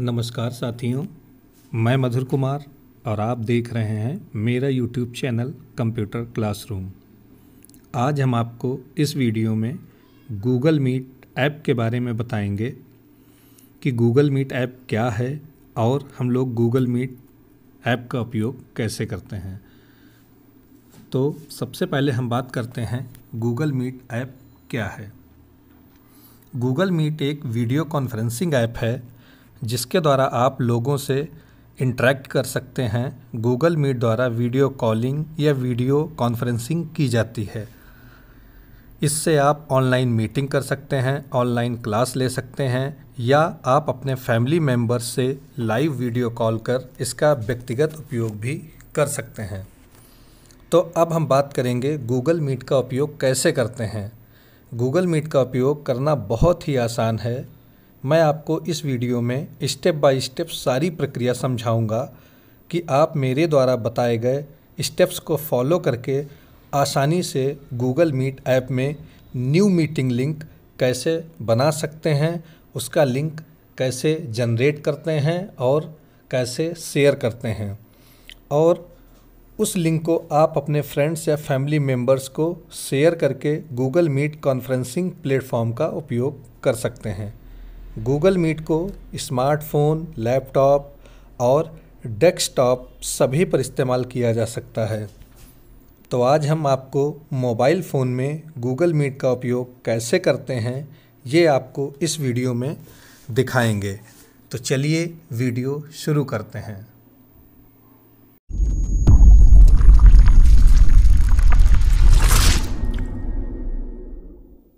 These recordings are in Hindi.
नमस्कार साथियों मैं मधुर कुमार और आप देख रहे हैं मेरा यूट्यूब चैनल कंप्यूटर क्लासरूम आज हम आपको इस वीडियो में गूगल मीट ऐप के बारे में बताएंगे कि गूगल मीट ऐप क्या है और हम लोग गूगल मीट ऐप का उपयोग कैसे करते हैं तो सबसे पहले हम बात करते हैं गूगल मीट ऐप क्या है गूगल मीट एक वीडियो कॉन्फ्रेंसिंग ऐप है जिसके द्वारा आप लोगों से इंटरेक्ट कर सकते हैं गूगल मीट द्वारा वीडियो कॉलिंग या वीडियो कॉन्फ्रेंसिंग की जाती है इससे आप ऑनलाइन मीटिंग कर सकते हैं ऑनलाइन क्लास ले सकते हैं या आप अपने फैमिली मेम्बर्स से लाइव वीडियो कॉल कर इसका व्यक्तिगत उपयोग भी कर सकते हैं तो अब हम बात करेंगे गूगल मीट का उपयोग कैसे करते हैं गूगल मीट का उपयोग करना बहुत ही आसान है मैं आपको इस वीडियो में स्टेप बाय स्टेप सारी प्रक्रिया समझाऊंगा कि आप मेरे द्वारा बताए गए स्टेप्स को फॉलो करके आसानी से गूगल मीट ऐप में न्यू मीटिंग लिंक कैसे बना सकते हैं उसका लिंक कैसे जनरेट करते हैं और कैसे शेयर करते हैं और उस लिंक को आप अपने फ्रेंड्स या फैमिली मेम्बर्स को शेयर करके गूगल मीट कॉन्फ्रेंसिंग प्लेटफॉर्म का उपयोग कर सकते हैं गूगल मीट को स्मार्टफोन लैपटॉप और डेस्कटॉप सभी पर इस्तेमाल किया जा सकता है तो आज हम आपको मोबाइल फ़ोन में गूगल मीट का उपयोग कैसे करते हैं ये आपको इस वीडियो में दिखाएंगे तो चलिए वीडियो शुरू करते हैं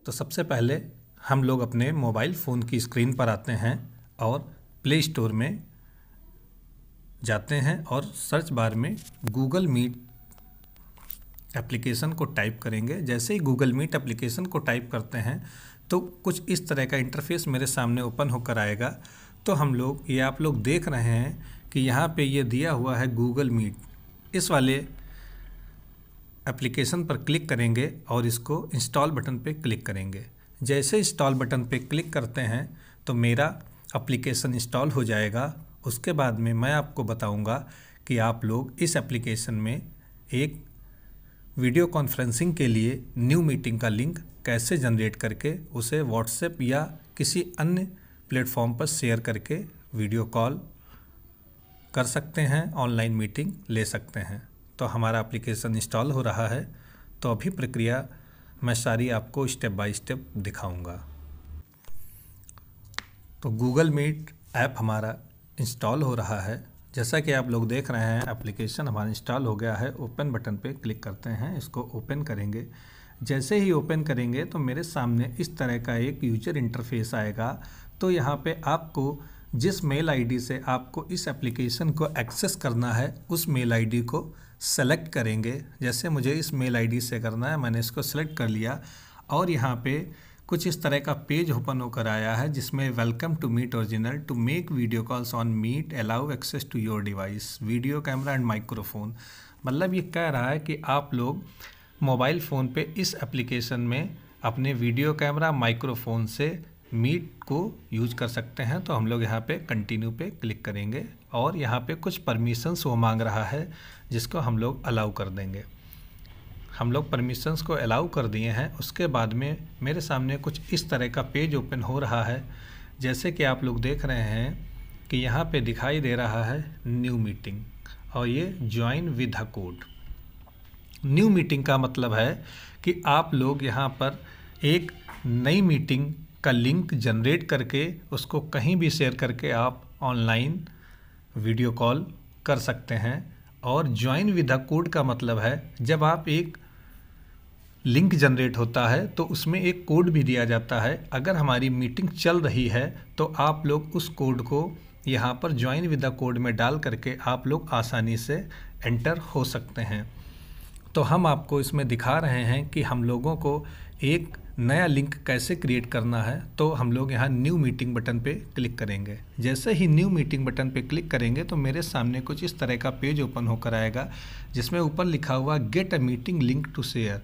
तो सबसे पहले हम लोग अपने मोबाइल फ़ोन की स्क्रीन पर आते हैं और प्ले स्टोर में जाते हैं और सर्च बार में गूगल मीट एप्लीकेशन को टाइप करेंगे जैसे ही गूगल मीट एप्लीकेशन को टाइप करते हैं तो कुछ इस तरह का इंटरफेस मेरे सामने ओपन होकर आएगा तो हम लोग ये आप लोग देख रहे हैं कि यहाँ पे ये दिया हुआ है गूगल मीट इस वाले एप्लीकेशन पर क्लिक करेंगे और इसको इंस्टॉल बटन पे क्लिक करेंगे जैसे इंस्टॉल बटन पर क्लिक करते हैं तो मेरा एप्लीकेशन इंस्टॉल हो जाएगा उसके बाद में मैं आपको बताऊंगा कि आप लोग इस एप्लीकेशन में एक वीडियो कॉन्फ्रेंसिंग के लिए न्यू मीटिंग का लिंक कैसे जनरेट करके उसे व्हाट्सएप या किसी अन्य प्लेटफॉर्म पर शेयर करके वीडियो कॉल कर सकते हैं ऑनलाइन मीटिंग ले सकते हैं तो हमारा एप्लीकेशन इंस्टॉल हो रहा है तो अभी प्रक्रिया मैं सारी आपको स्टेप बाय स्टेप दिखाऊंगा तो गूगल मीट ऐप हमारा इंस्टॉल हो रहा है जैसा कि आप लोग देख रहे हैं एप्लीकेशन हमारा इंस्टॉल हो गया है ओपन बटन पे क्लिक करते हैं इसको ओपन करेंगे जैसे ही ओपन करेंगे तो मेरे सामने इस तरह का एक यूजर इंटरफेस आएगा तो यहाँ पे आपको जिस मेल आईडी से आपको इस एप्लीकेशन को एक्सेस करना है उस मेल आईडी को सेलेक्ट करेंगे जैसे मुझे इस मेल आईडी से करना है मैंने इसको सेलेक्ट कर लिया और यहाँ पे कुछ इस तरह का पेज ओपन होकर आया है जिसमें welcome to Meet original to make video calls on Meet allow access to your device video camera and microphone मतलब ये कह रहा है कि आप लोग मोबाइल फ़ोन पे इस एप्लीकेशन में अपने वीडियो कैमरा माइक्रोफोन से मीट को यूज कर सकते हैं तो हम लोग यहाँ पे कंटिन्यू पे क्लिक करेंगे और यहाँ पे कुछ परमिशंस वो मांग रहा है जिसको हम लोग अलाउ कर देंगे हम लोग परमिशंस को अलाउ कर दिए हैं उसके बाद में मेरे सामने कुछ इस तरह का पेज ओपन हो रहा है जैसे कि आप लोग देख रहे हैं कि यहाँ पे दिखाई दे रहा है न्यू मीटिंग और ये join with a code new meeting का मतलब है कि आप लोग यहाँ पर एक नई मीटिंग का लिंक जनरेट करके उसको कहीं भी शेयर करके आप ऑनलाइन वीडियो कॉल कर सकते हैं और ज्वाइन विद अ कोड का मतलब है जब आप एक लिंक जनरेट होता है तो उसमें एक कोड भी दिया जाता है अगर हमारी मीटिंग चल रही है तो आप लोग उस कोड को यहाँ पर ज्वाइन विद अ कोड में डाल करके आप लोग आसानी से एंटर हो सकते हैं तो हम आपको इसमें दिखा रहे हैं कि हम लोगों को एक नया लिंक कैसे क्रिएट करना है तो हम लोग यहाँ न्यू मीटिंग बटन पे क्लिक करेंगे जैसे ही न्यू मीटिंग बटन पे क्लिक करेंगे तो मेरे सामने कुछ इस तरह का पेज ओपन होकर आएगा जिसमें ऊपर लिखा हुआ get a meeting link to share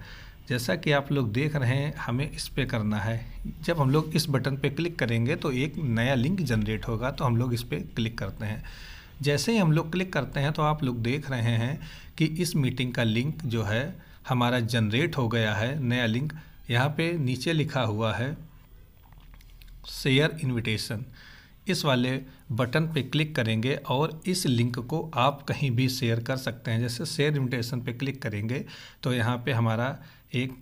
जैसा कि आप लोग देख रहे हैं हमें इस पर करना है जब हम लोग इस बटन पर क्लिक करेंगे तो एक नया लिंक जनरेट होगा तो हम लोग इस पर क्लिक करते हैं जैसे ही हम लोग क्लिक करते हैं तो आप लोग देख रहे हैं कि इस मीटिंग का लिंक जो है हमारा जनरेट हो गया है नया लिंक यहाँ पे नीचे लिखा हुआ है शेयर इनविटेशन इस वाले बटन पे क्लिक करेंगे और इस लिंक को आप कहीं भी शेयर कर सकते हैं जैसे शेयर इनविटेशन पे क्लिक करेंगे तो यहाँ पे हमारा एक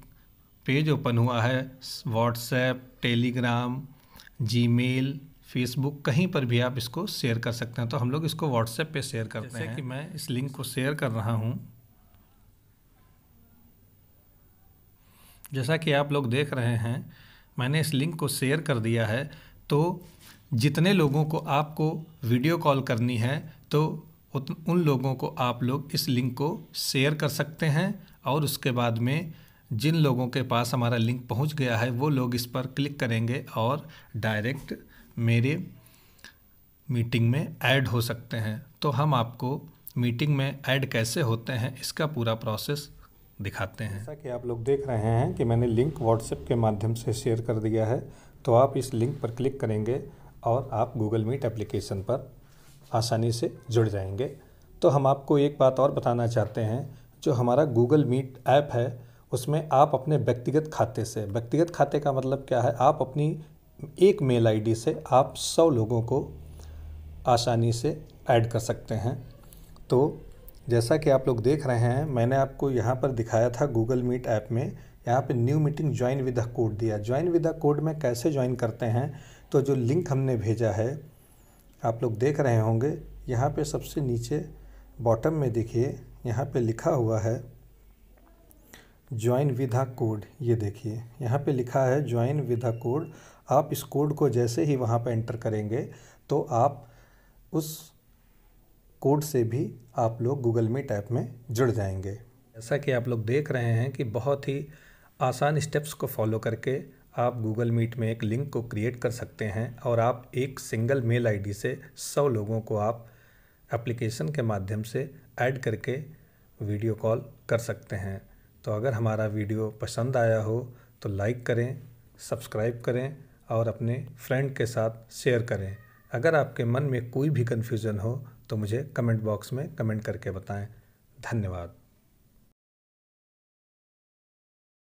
पेज ओपन हुआ है व्हाट्सएप टेलीग्राम जीमेल फेसबुक कहीं पर भी आप इसको शेयर कर सकते हैं तो हम लोग इसको व्हाट्सएप पे शेयर करते हैं कि मैं इस लिंक को शेयर कर रहा हूँ जैसा कि आप लोग देख रहे हैं मैंने इस लिंक को शेयर कर दिया है तो जितने लोगों को आपको वीडियो कॉल करनी है तो उन लोगों को आप लोग इस लिंक को शेयर कर सकते हैं और उसके बाद में जिन लोगों के पास हमारा लिंक पहुंच गया है वो लोग इस पर क्लिक करेंगे और डायरेक्ट मेरे मीटिंग में ऐड हो सकते हैं तो हम आपको मीटिंग में ऐड कैसे होते हैं इसका पूरा प्रोसेस दिखाते हैं जैसा कि आप लोग देख रहे हैं कि मैंने लिंक व्हाट्सएप के माध्यम से शेयर कर दिया है तो आप इस लिंक पर क्लिक करेंगे और आप गूगल मीट एप्लीकेशन पर आसानी से जुड़ जाएंगे तो हम आपको एक बात और बताना चाहते हैं जो हमारा गूगल मीट ऐप है उसमें आप अपने व्यक्तिगत खाते से व्यक्तिगत खाते का मतलब क्या है आप अपनी एक मेल आईडी से आप सौ लोगों को आसानी से ऐड कर सकते हैं तो जैसा कि आप लोग देख रहे हैं मैंने आपको यहाँ पर दिखाया था गूगल मीट ऐप में यहाँ पे new meeting join with a code दिया ज्वाइन विद अ कोड में कैसे ज्वाइन करते हैं तो जो लिंक हमने भेजा है आप लोग देख रहे होंगे यहाँ पे सबसे नीचे बॉटम में देखिए यहाँ पे लिखा हुआ है ज्वाइन विद अ कोड ये देखिए यहाँ पे लिखा है ज्वाइन विद अ कोड आप इस कोड को जैसे ही वहाँ पर एंटर करेंगे तो आप उस कोड से भी आप लोग गूगल मीट ऐप में जुड़ जाएंगे जैसा कि आप लोग देख रहे हैं कि बहुत ही आसान स्टेप्स को फॉलो करके आप गूगल मीट में एक लिंक को क्रिएट कर सकते हैं और आप एक सिंगल मेल आईडी से सौ लोगों को आप एप्लीकेशन के माध्यम से ऐड करके वीडियो कॉल कर सकते हैं तो अगर हमारा वीडियो पसंद आया हो तो लाइक करें सब्सक्राइब करें और अपने फ्रेंड के साथ शेयर करें अगर आपके मन में कोई भी कन्फ्यूज़न हो तो मुझे कमेंट बॉक्स में कमेंट करके बताएं धन्यवाद